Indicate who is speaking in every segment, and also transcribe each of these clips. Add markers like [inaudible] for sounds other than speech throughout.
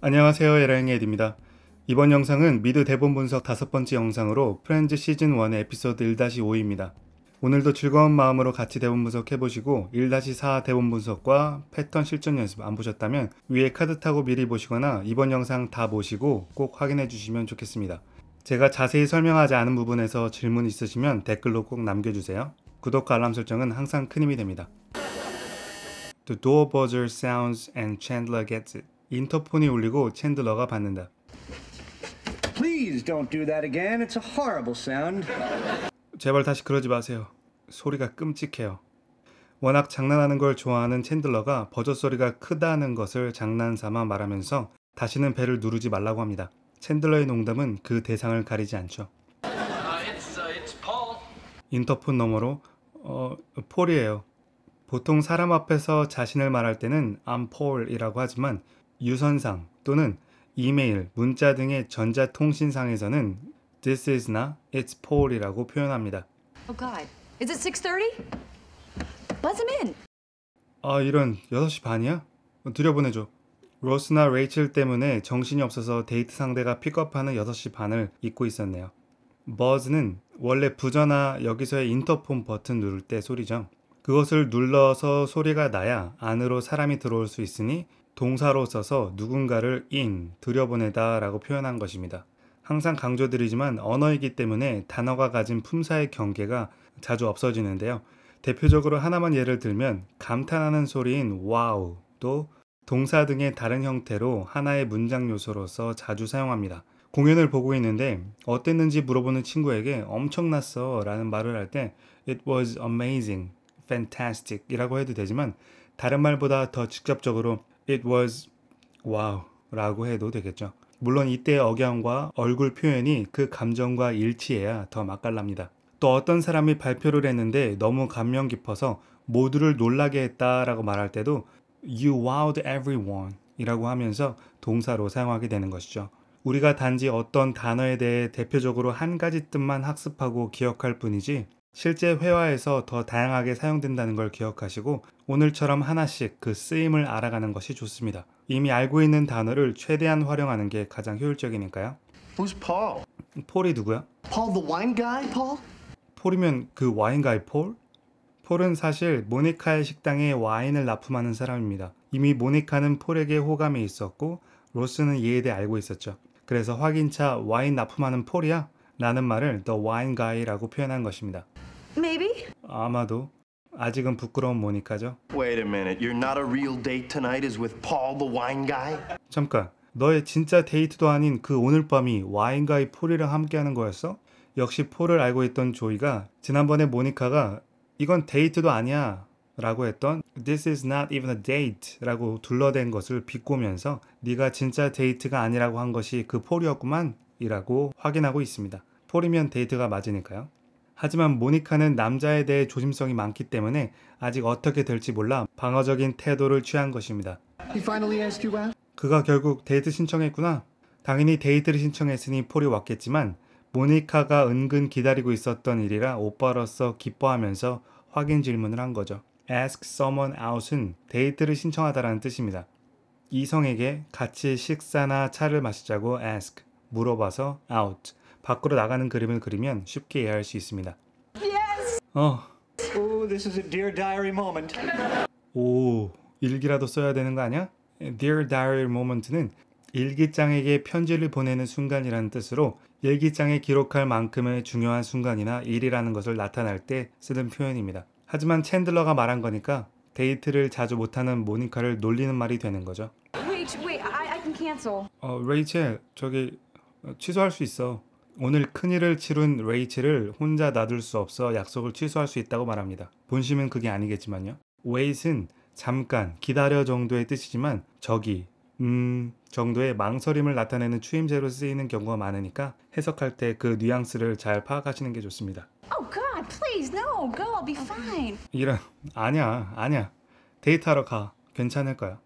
Speaker 1: 안녕하세요 에라잉의 에디입니다. 이번 영상은 미드 대본 분석 다섯 번째 영상으로 프렌즈 시즌 1의 에피소드 1-5입니다. 오늘도 즐거운 마음으로 같이 대본 분석 해보시고 1-4 대본 분석과 패턴 실전 연습 안 보셨다면 위에 카드 타고 미리 보시거나 이번 영상 다 보시고 꼭 확인해 주시면 좋겠습니다. 제가 자세히 설명하지 않은 부분에서 질문 있으시면 댓글로 꼭 남겨주세요. 구독과 알람 설정은 항상 큰 힘이 됩니다. The door buzzer sounds and Chandler gets it. 인터폰이 울리고 챈들러가 받는다. Please don't do that again. It's a horrible sound. 제발 다시 그러지 마세요. 소리가 끔찍해요. 워낙 장난하는 걸 좋아하는 챈들러가 버젓 소리가 크다는 것을 장난삼아 말하면서 다시는 배를 누르지 말라고 합니다. 챈들러의 농담은 그 대상을 가리지 않죠. 인터폰 너머로 어, 폴이에요. 보통 사람 앞에서 자신을 말할 때는 I'm Paul이라고 하지만 유선상 또는 이메일, 문자 등의 전자통신상에서는 this is나 it's Paul이라고 표현합니다. Oh god. Is it 6:30? Buzz him in. 아, 이런 6시 반이야? 어, 들여보내 줘. 로스나 레이첼 때문에 정신이 없어서 데이트 상대가 픽업하는 6시 반을 잊고 있었네요. 버즈는 원래 부저나 여기서의 인터폰 버튼 누를 때 소리죠. 그것을 눌러서 소리가 나야 안으로 사람이 들어올 수 있으니 동사로 써서 누군가를 in, 들여보내다 라고 표현한 것입니다. 항상 강조드리지만 언어이기 때문에 단어가 가진 품사의 경계가 자주 없어지는데요. 대표적으로 하나만 예를 들면 감탄하는 소리인 와우 도 동사 등의 다른 형태로 하나의 문장 요소로서 자주 사용합니다. 공연을 보고 있는데 어땠는지 물어보는 친구에게 엄청났어 라는 말을 할 때 It was amazing, fantastic 이라고 해도 되지만 다른 말보다 더 직접적으로 It was wow 라고 해도 되겠죠. 물론 이때의 억양과 얼굴 표현이 그 감정과 일치해야 더 맛깔납니다. 또 어떤 사람이 발표를 했는데 너무 감명 깊어서 모두를 놀라게 했다라고 말할 때도 You wowed everyone 이라고 하면서 동사로 사용하게 되는 것이죠. 우리가 단지 어떤 단어에 대해 대표적으로 한 가지 뜻만 학습하고 기억할 뿐이지 실제 회화에서 더 다양하게 사용된다는 걸 기억하시고 오늘처럼 하나씩 그 쓰임을 알아가는 것이 좋습니다. 이미 알고 있는 단어를 최대한 활용하는 게 가장 효율적이니까요. Who's Paul? 폴이 누구야? Paul the wine guy, Paul? 폴이면 그 와인 가이 폴? 폴은 사실 모니카의 식당에 와인을 납품하는 사람입니다. 이미 모니카는 폴에게 호감이 있었고 로스는 이에 대해 알고 있었죠. 그래서 확인차 와인 납품하는 폴이야? 라는 말을 The Wine Guy라고 표현한 것입니다. Maybe? 아마도 아직은 부끄러운 모니카죠. Wait a minute. Your not a real date tonight is with Paul the wine guy? 잠깐. 너의 진짜 데이트도 아닌 그 오늘 밤이 와인가이 폴이랑 함께하는 거였어? 역시 폴을 알고 있던 조이가 지난번에 모니카가 이건 데이트도 아니야 라고 했던 This is not even a date 라고 둘러댄 것을 비꼬면서 네가 진짜 데이트가 아니라고 한 것이 그 폴이었구만 이라고 확인하고 있습니다. 폴이면 데이트가 맞으니까요. 하지만 모니카는 남자에 대해 조심성이 많기 때문에 아직 어떻게 될지 몰라 방어적인 태도를 취한 것입니다. 그가 결국 데이트 신청했구나. 당연히 데이트를 신청했으니 폴이 왔겠지만 모니카가 은근 기다리고 있었던 일이라 오빠로서 기뻐하면서 확인 질문을 한 거죠. ask someone out은 데이트를 신청하다라는 뜻입니다. 이성에게 같이 식사나 차를 마시자고 ask, 물어봐서 out, 밖으로 나가는 그림을 그리면 쉽게 이해할 수 있습니다. 어. Oh, this is a dear diary moment. 오, 일기라도 써야 되는 거 아니야? Dear diary moment는 일기장에게 편지를 보내는 순간이라는 뜻으로 일기장에 기록할 만큼의 중요한 순간이나 일이라는 것을 나타낼 때 쓰는 표현입니다. 하지만 챈들러가 말한 거니까 데이트를 자주 못하는 모니카를 놀리는 말이 되는 거죠. Wait, wait, I, I can cancel. 어, 레이첼, 저기 어, 취소할 수 있어. 오늘 큰일을 치른 레이첼을 혼자 놔둘 수 없어 약속을 취소할 수 있다고 말합니다. 본심은 그게 아니겠지만요. 웨이트는 잠깐, 기다려 정도의 뜻이지만 저기, 음 정도의 망설임을 나타내는 추임새로 쓰이는 경우가 많으니까 해석할 때 그 뉘앙스를 잘 파악하시는 게 좋습니다. Oh God, please no, go, I'll be fine. 이런 아니야, 아니야. 데이트하러 가. 괜찮을 거야.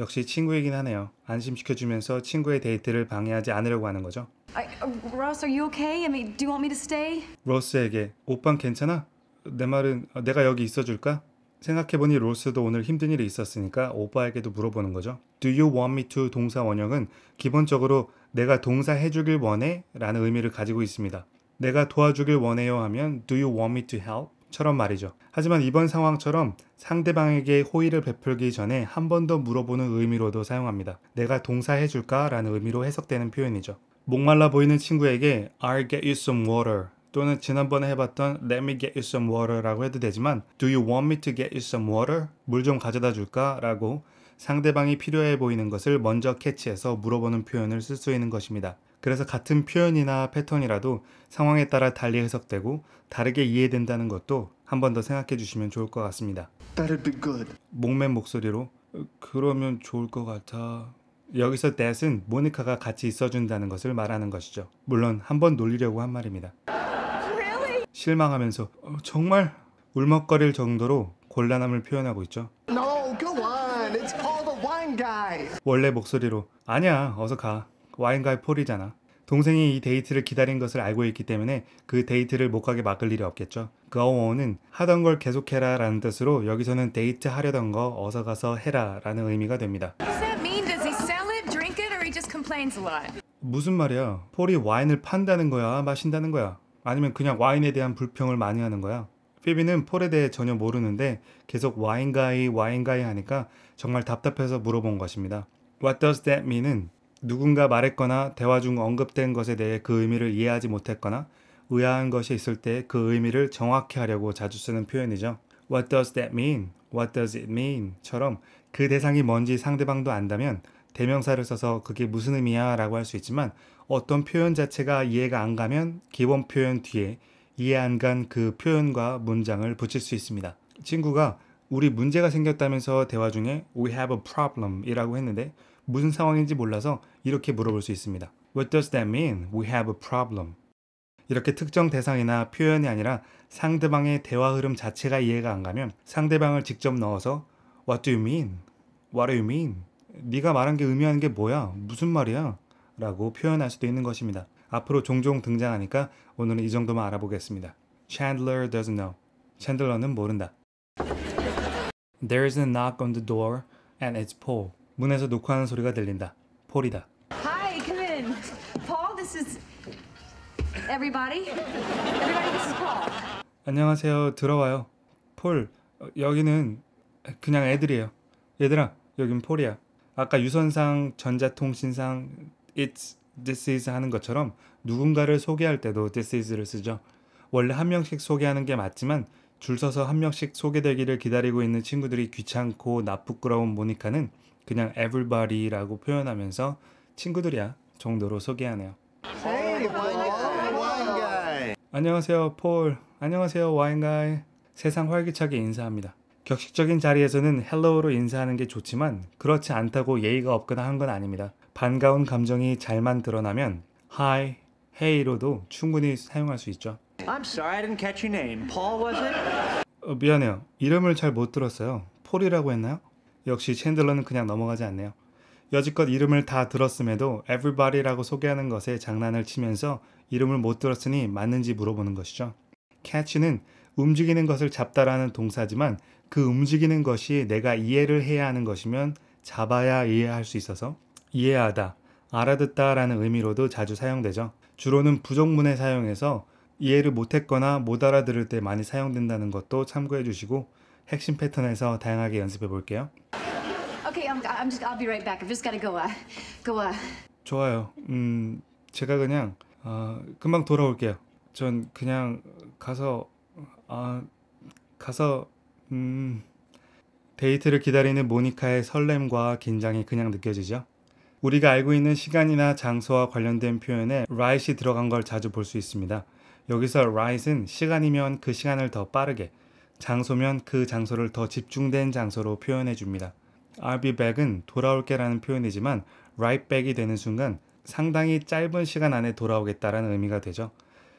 Speaker 1: 역시 친구이긴 하네요. 안심시켜주면서 친구의 데이트를 방해하지 않으려고 하는 거죠. I, uh, Ross, are you okay? I mean, do you want me to stay? 로스에게 오빤 괜찮아? 내 말은 어, 내가 여기 있어줄까? 생각해보니 로스도 오늘 힘든 일이 있었으니까 오빠에게도 물어보는 거죠. Do you want me to 동사 원형은 기본적으로 내가 동사 해주길 원해 라는 의미를 가지고 있습니다. 내가 도와주길 원해요 하면 Do you want me to help? 처럼 말이죠. 하지만 이번 상황처럼 상대방에게 호의를 베풀기 전에 한 번 더 물어보는 의미로도 사용합니다. 내가 동사해줄까? 라는 의미로 해석되는 표현이죠. 목말라 보이는 친구에게 I'll get you some water 또는 지난번에 해봤던 Let me get you some water라고 해도 되지만 Do you want me to get you some water? 물 좀 가져다 줄까? 라고 상대방이 필요해 보이는 것을 먼저 캐치해서 물어보는 표현을 쓸 수 있는 것입니다. 그래서 같은 표현이나 패턴이라도 상황에 따라 달리 해석되고 다르게 이해된다는 것도 한 번 더 생각해 주시면 좋을 것 같습니다. 목맨 목소리로 어, 그러면 좋을 것 같아 여기서 that은 모니카가 같이 있어준다는 것을 말하는 것이죠. 물론 한 번 놀리려고 한 말입니다. Really? 실망하면서 어, 정말 울먹거릴 정도로 곤란함을 표현하고 있죠. No, go on. It's called the wine guy. 원래 목소리로 아니야, 어서 가. 와인 가이 폴이잖아. 동생이 이 데이트를 기다린 것을 알고 있기 때문에 그 데이트를 못 가게 막을 일이 없겠죠. 거어은 그 하던 걸 계속해라 라는 뜻으로 여기서는 데이트 하려던 거 어서 가서 해라 라는 의미가 됩니다. complains a lot. 무슨 말이야? 폴이 와인을 판다는 거야, 마신다는 거야? 아니면 그냥 와인에 대한 불평을 많이 하는 거야? 피비는 폴에 대해 전혀 모르는데 계속 와인가이 와인가이 하니까 정말 답답해서 물어본 것입니다. What does that mean은 누군가 말했거나 대화 중 언급된 것에 대해 그 의미를 이해하지 못했거나 의아한 것이 있을 때 그 의미를 정확히 하려고 자주 쓰는 표현이죠. What does that mean? What does it mean? 처럼 그 대상이 뭔지 상대방도 안다면 대명사를 써서 그게 무슨 의미야 라고 할 수 있지만 어떤 표현 자체가 이해가 안 가면 기본 표현 뒤에 이해 안 간 그 표현과 문장을 붙일 수 있습니다. 친구가 우리 문제가 생겼다면서 대화 중에 We have a problem 이라고 했는데 무슨 상황인지 몰라서 이렇게 물어볼 수 있습니다. What does that mean? We have a problem. 이렇게 특정 대상이나 표현이 아니라 상대방의 대화 흐름 자체가 이해가 안 가면 상대방을 직접 넣어서 What do you mean? What do you mean? 네가 말한 게 의미하는 게 뭐야? 무슨 말이야? 라고 표현할 수도 있는 것입니다. 앞으로 종종 등장하니까 오늘은 이 정도만 알아보겠습니다. Chandler doesn't know. 챈들러는 모른다. There's a knock on the door and it's Paul. 문에서 노크하는 소리가 들린다. 폴이다. Hi, come in. Paul, this is everybody. Everybody, this is Paul. 안녕하세요. 들어와요. 폴, 여기는 그냥 애들이에요. 얘들아, 여긴 폴이야. 아까 유선상 전자통신상 it's this is 하는 것처럼 누군가를 소개할 때도 this is를 쓰죠. 원래 한 명씩 소개하는 게 맞지만 줄 서서 한 명씩 소개되기를 기다리고 있는 친구들이 귀찮고 나부끄러운 모니카는 그냥 everybody라고 표현하면서 친구들이야 정도로 소개하네요. Hey, 안녕하세요 폴. 안녕하세요 와인가이. 세상 활기차게 인사합니다. 격식적인 자리에서는 헬로우로 인사하는 게 좋지만 그렇지 않다고 예의가 없거나 한 건 아닙니다. 반가운 감정이 잘만 드러나면 하이, 헤이로도 충분히 사용할 수 있죠. I'm sorry, I didn't catch your name. Paul was it? 어, 미안해요. 이름을 잘 못 들었어요. 폴이라고 했나요? 역시 챈들러는 그냥 넘어가지 않네요. 여지껏 이름을 다 들었음에도 everybody라고 소개하는 것에 장난을 치면서 이름을 못 들었으니 맞는지 물어보는 것이죠. catch는 움직이는 것을 잡다라는 동사지만 그 움직이는 것이 내가 이해를 해야 하는 것이면 잡아야 이해할 수 있어서 이해하다, 알아듣다라는 의미로도 자주 사용되죠. 주로는 부정문에 사용해서 이해를 못했거나 못 알아들을 때 많이 사용된다는 것도 참고해 주시고 핵심 패턴에서 다양하게 연습해 볼게요. Okay, I'm, I'm just, I'll be right back. I've just got to go. Uh, go. Uh. 좋아요. 음, 제가 그냥 어, 금방 돌아올게요. 전 그냥 가서 아, 가서 음, 데이트를 기다리는 모니카의 설렘과 긴장이 그냥 느껴지죠. 우리가 알고 있는 시간이나 장소와 관련된 표현에 right이 들어간 걸 자주 볼 수 있습니다. 여기서 right은 시간이면 그 시간을 더 빠르게, 장소면 그 장소를 더 집중된 장소로 표현해 줍니다. I'll be back은 돌아올게라는 표현이지만 right back이 되는 순간 상당히 짧은 시간 안에 돌아오겠다라는 의미가 되죠.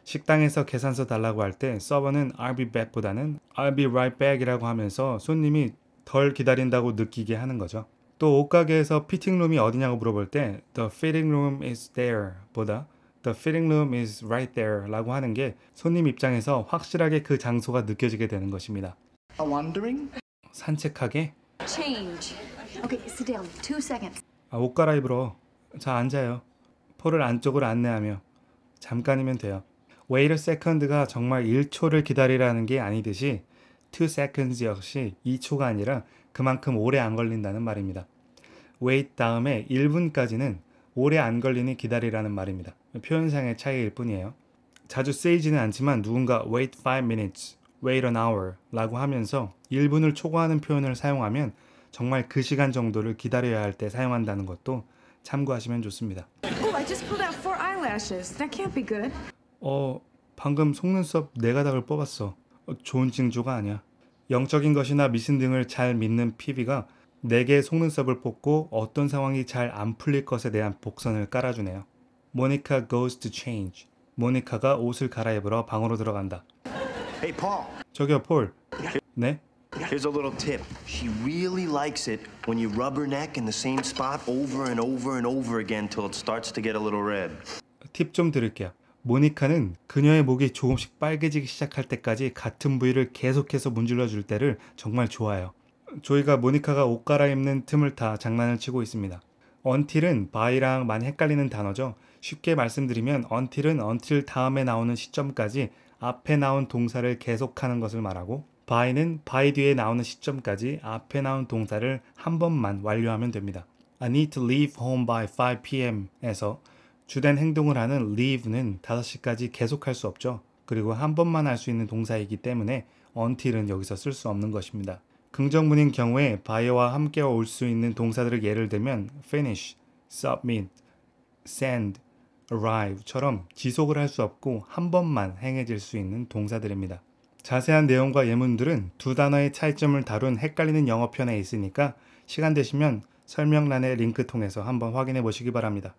Speaker 1: 식당에서 계산서 달라고 할 때 서버는 I'll be back보다는 I'll be right back이라고 하면서 손님이 덜 기다린다고 느끼게 하는 거죠. 또 옷가게에서 피팅룸이 어디냐고 물어볼 때 The fitting room is there 보다 The fitting room is right there 라고 하는 게 손님 입장에서 확실하게 그 장소가 느껴지게 되는 것입니다. 산책하게 Change. Okay, sit down. Two seconds. 아, 옷 갈아입으러. 자, 앉아요. 포를 안쪽으로 안내하며 잠깐이면 돼요. 웨이트 세컨드가 정말 1초를 기다리라는 게 아니듯이 2 seconds 역시 2초가 아니라 그만큼 오래 안 걸린다는 말입니다. wait 다음에 1분까지는 오래 안 걸리니 기다리라는 말입니다. 표현상의 차이일 뿐이에요. 자주 쓰이지는 않지만 누군가 wait 5 minutes, wait an hour 라고 하면서 1분을 초과하는 표현을 사용하면 정말 그 시간 정도를 기다려야 할 때 사용한다는 것도 참고하시면 좋습니다. Oh, 어, 방금 속눈썹 네 가닥을 뽑았어. 좋은 징조가 아니야. 영적인 것이나 미신 등을 잘 믿는 피비가 네 개의 속눈썹을 뽑고 어떤 상황이 잘 안 풀릴 것에 대한 복선을 깔아주네요. 모니카 goes to change. 모니카가 옷을 갈아입으러 방으로 들어간다. Hey Paul. 저기요 폴. 네? Here's a little tip. She really likes it when you rub her neck in the same spot over and over and over again till it starts to get a little red. 팁좀 드릴게요. 모니카는 그녀의 목이 조금씩 빨개지기 시작할 때까지 같은 부위를 계속해서 문질러 줄 때를 정말 좋아해요. 조이가 모니카가 옷 갈아입는 틈을 타 장난을 치고 있습니다. 언틸은 바이랑 많이 헷갈리는 단어죠. 쉽게 말씀드리면 언틸은 언틸 다음에 나오는 시점까지 앞에 나온 동사를 계속하는 것을 말하고 바이는 바이 뒤에 나오는 시점까지 앞에 나온 동사를 한 번만 완료하면 됩니다. I need to leave home by 5 p.m. 에서 주된 행동을 하는 leave는 5시까지 계속할 수 없죠. 그리고 한 번만 할 수 있는 동사이기 때문에 until은 여기서 쓸 수 없는 것입니다. 긍정문인 경우에 buy와 함께 올 수 있는 동사들을 예를 들면 finish, submit, send, arrive처럼 지속을 할 수 없고 한 번만 행해질 수 있는 동사들입니다. 자세한 내용과 예문들은 두 단어의 차이점을 다룬 헷갈리는 영어편에 있으니까 시간 되시면 설명란의 링크 통해서 한번 확인해 보시기 바랍니다.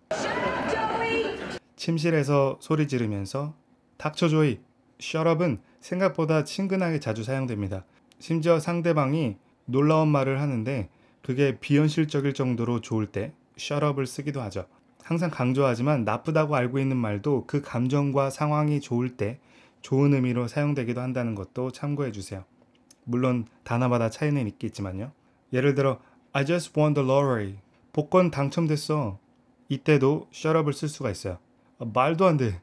Speaker 1: 침실에서 소리 지르면서 닥쳐 조이, 셔럽은 생각보다 친근하게 자주 사용됩니다. 심지어 상대방이 놀라운 말을 하는데 그게 비현실적일 정도로 좋을 때 셔럽을 쓰기도 하죠. 항상 강조하지만 나쁘다고 알고 있는 말도 그 감정과 상황이 좋을 때 좋은 의미로 사용되기도 한다는 것도 참고해 주세요. 물론 단어마다 차이는 있겠지만요. 예를 들어 I just won the lottery. 복권 당첨됐어. 이때도 s h 을쓸 수가 있어요. 말도 안 돼.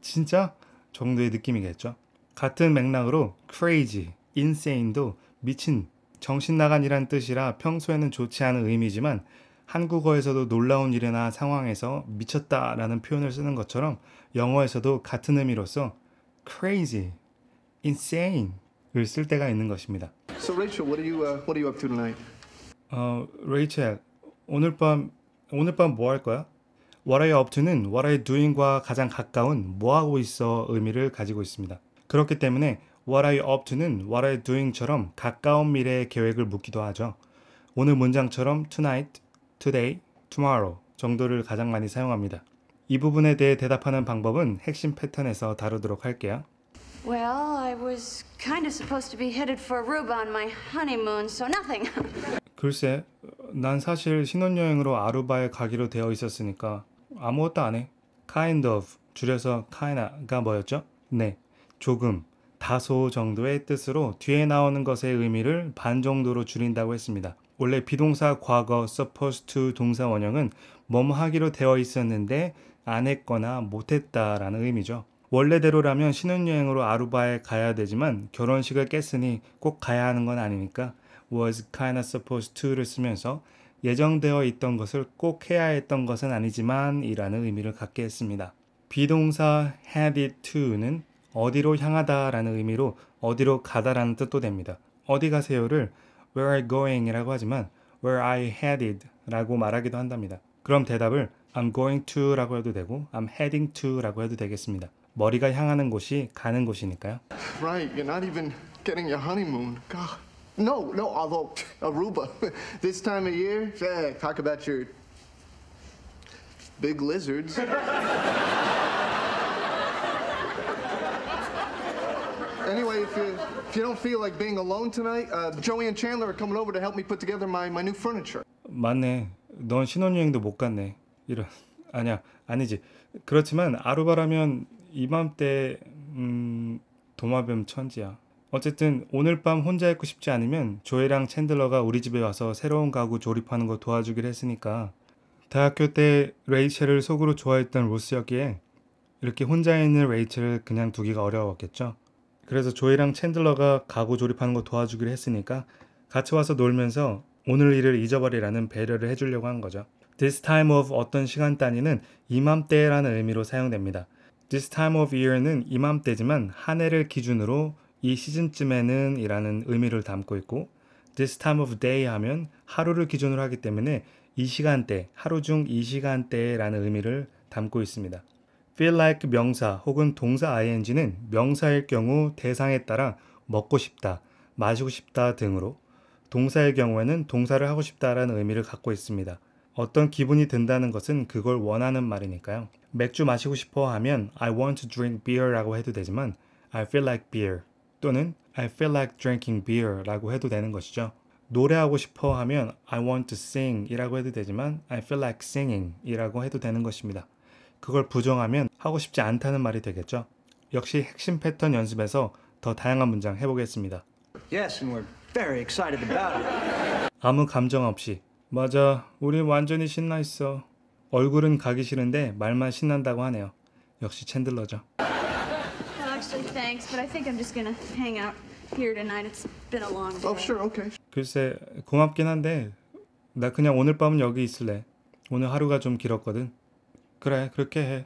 Speaker 1: 진짜? 정도의 느낌이겠죠. 같은 맥락으로 crazy, insane도 미친, 정신 나간이란 뜻이라 평소에는 좋지 않은 의미지만 한국어에서도 놀라운 일이나 상황에서 미쳤다라는 표현을 쓰는 것처럼 영어에서도 같은 의미로서 crazy, insane을 쓸 때가 있는 것입니다. So Rachel, what are you uh, what are you up to tonight? 어, 레이첼, 오늘 밤 오늘 밤 뭐 할 거야? What are you up to는 What are you doing과 가장 가까운 뭐 하고 있어 의미를 가지고 있습니다. 그렇기 때문에 What are you up to는 What are you doing처럼 가까운 미래의 계획을 묻기도 하죠. 오늘 문장처럼 tonight, today, tomorrow 정도를 가장 많이 사용합니다. 이 부분에 대해 대답하는 방법은 핵심 패턴에서 다루도록 할게요. Well, I was kind of supposed to be headed for Aruba on my honeymoon, so nothing. 글쎄, 난 사실 신혼여행으로 아루바에 가기로 되어 있었으니까 아무것도 안 해. kind of 줄여서 kind가 뭐였죠? 네, 조금, 다소 정도의 뜻으로 뒤에 나오는 것의 의미를 반 정도로 줄인다고 했습니다. 원래 비동사 과거 supposed to 동사 원형은 뭐뭐 하기로 되어 있었는데 안 했거나 못했다라는 의미죠. 원래대로라면 신혼여행으로 아루바에 가야 되지만 결혼식을 깼으니 꼭 가야 하는 건 아니니까 was kinda supposed to를 쓰면서 예정되어 있던 것을 꼭 해야 했던 것은 아니지만 이라는 의미를 갖게 했습니다. 비동사 had it to는 어디로 향하다 라는 의미로 어디로 가다 라는 뜻도 됩니다. 어디 가세요를 where I going 이라고 하지만 where I headed 라고 말하기도 한답니다. 그럼 대답을 I'm going to 라고 해도 되고 I'm heading to 라고 해도 되겠습니다. 머리가 향하는 곳이 가는 곳이니까요. Right, you're not even getting your honeymoon. God. No, no, although Aruba, [laughs] this time of year, eh, talk about your big lizards. [laughs] anyway, if you, if you don't feel like being alone tonight, uh, Joey and Chandler are coming over to help me put together my, my new furniture. 맞네. 넌 신혼여행도 못 갔네. 이런. 아니야. 아니지. 그렇지만 아루바라면 이맘때 음, 도마뱀 천지야. 어쨌든 오늘 밤 혼자 있고 싶지 않으면 조애랑 챈들러가 우리 집에 와서 새로운 가구 조립하는 거 도와주기로 했으니까 대학교 때 레이첼을 속으로 좋아했던 로스였기에 이렇게 혼자 있는 레이첼을 그냥 두기가 어려웠겠죠. 그래서 조이랑 챈들러가 가구 조립하는 거 도와주기로 했으니까 같이 와서 놀면서 오늘 일을 잊어버리라는 배려를 해주려고 한 거죠. This time of 어떤 시간 단위는 이맘때라는 의미로 사용됩니다. This time of year는 이맘때지만 한 해를 기준으로 이 시즌쯤에는 이라는 의미를 담고 있고 this time of day 하면 하루를 기준으로 하기 때문에 이 시간대, 하루 중 이 시간대라는 의미를 담고 있습니다. feel like 명사 혹은 동사 ing는 명사일 경우 대상에 따라 먹고 싶다, 마시고 싶다 등으로 동사의 경우에는 동사를 하고 싶다라는 의미를 갖고 있습니다. 어떤 기분이 든다는 것은 그걸 원하는 말이니까요. 맥주 마시고 싶어 하면 I want to drink beer라고 해도 되지만 I feel like beer 또는 I feel like drinking beer 라고 해도 되는 것이죠. 노래하고 싶어 하면 I want to sing 이라고 해도 되지만 I feel like singing 이라고 해도 되는 것입니다. 그걸 부정하면 하고 싶지 않다는 말이 되겠죠. 역시 핵심 패턴 연습에서 더 다양한 문장 해보겠습니다. Yes, and we're very excited about it. 아무 감정 없이 맞아, 우리 완전히 신나 있어. 얼굴은 가기 싫은데 말만 신난다고 하네요. 역시 챈들러죠. thanks, but I think I'm just gonna hang out here tonight. It's been a long oh, day. Oh, sure, okay. 글쎄, 고맙긴 한데 나 그냥 오늘 밤은 여기 있을래. 오늘 하루가 좀 길었거든. 그래, 그렇게 해.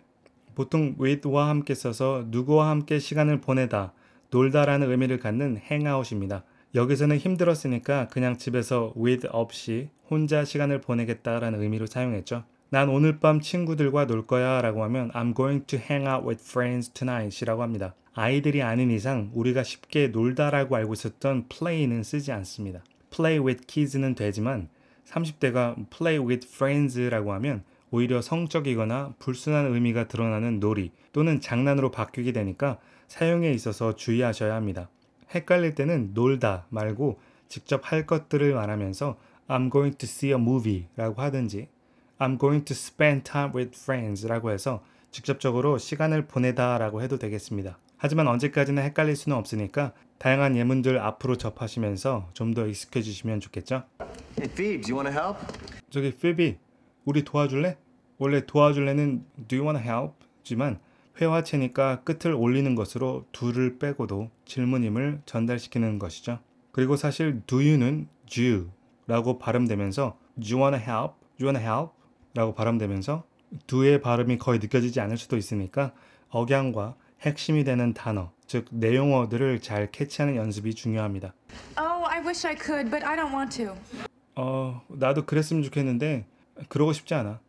Speaker 1: 보통 with와 함께 써서 누구와 함께 시간을 보내다, 놀다라는 의미를 갖는 행아웃입니다. 여기서는 힘들었으니까 그냥 집에서 with 없이 혼자 시간을 보내겠다라는 의미로 사용했죠. 난 오늘 밤 친구들과 놀 거야 라고 하면 I'm going to hang out with friends tonight 이라고 합니다. 아이들이 아는 이상 우리가 쉽게 놀다라고 알고 있었던 play는 쓰지 않습니다. play with kids는 되지만 30대가 play with friends라고 하면 오히려 성적이거나 불순한 의미가 드러나는 놀이 또는 장난으로 바뀌게 되니까 사용에 있어서 주의하셔야 합니다. 헷갈릴 때는 놀다 말고 직접 할 것들을 말하면서 I'm going to see a movie 라고 하든지 I'm going to spend time with friends 라고 해서 직접적으로 시간을 보내다 라고 해도 되겠습니다. 하지만 언제까지나 헷갈릴 수는 없으니까 다양한 예문들 앞으로 접하시면서 좀 더 익숙해지시면 좋겠죠? Hey, p h o e b e you wanna help? 저기 Phoebe, 우리 도와줄래? 원래 도와줄래는 Do you wanna help?지만 회화체니까 끝을 올리는 것으로 d o 빼고도 질문임을 전달시키는 것이죠. 그리고 사실 Do you는 Jew라고 발음되면서 Do you wanna help? You wanna help? 라고 발음되면서 d 의 발음이 거의 느껴지지 않을 수도 있으니까 억양과 핵심이 되는 단어, 즉 내용어들을 잘 캐치하는 연습이 중요합니다. Oh, I wish I could, but I don't want to. 어, 나도 그랬으면 좋겠는데 그러고 싶지 않아.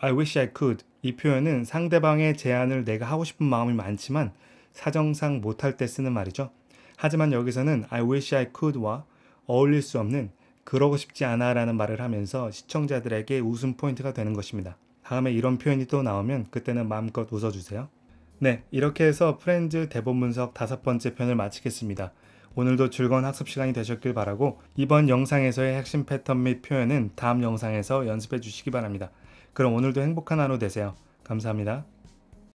Speaker 1: I wish I could 이 표현은 상대방의 제안을 내가 하고 싶은 마음이 많지만 사정상 못할 때 쓰는 말이죠. 하지만 여기서는 I wish I could와 어울릴 수 없는 그러고 싶지 않아 라는 말을 하면서 시청자들에게 웃음 포인트가 되는 것입니다. 다음에 이런 표현이 또 나오면 그때는 마음껏 웃어주세요. 네, 이렇게 해서 프렌즈 대본 분석 다섯 번째 편을 마치겠습니다. 오늘도 즐거운 학습 시간이 되셨길 바라고 이번 영상에서의 핵심 패턴 및 표현은 다음 영상에서 연습해 주시기 바랍니다. 그럼 오늘도 행복한 하루 되세요. 감사합니다.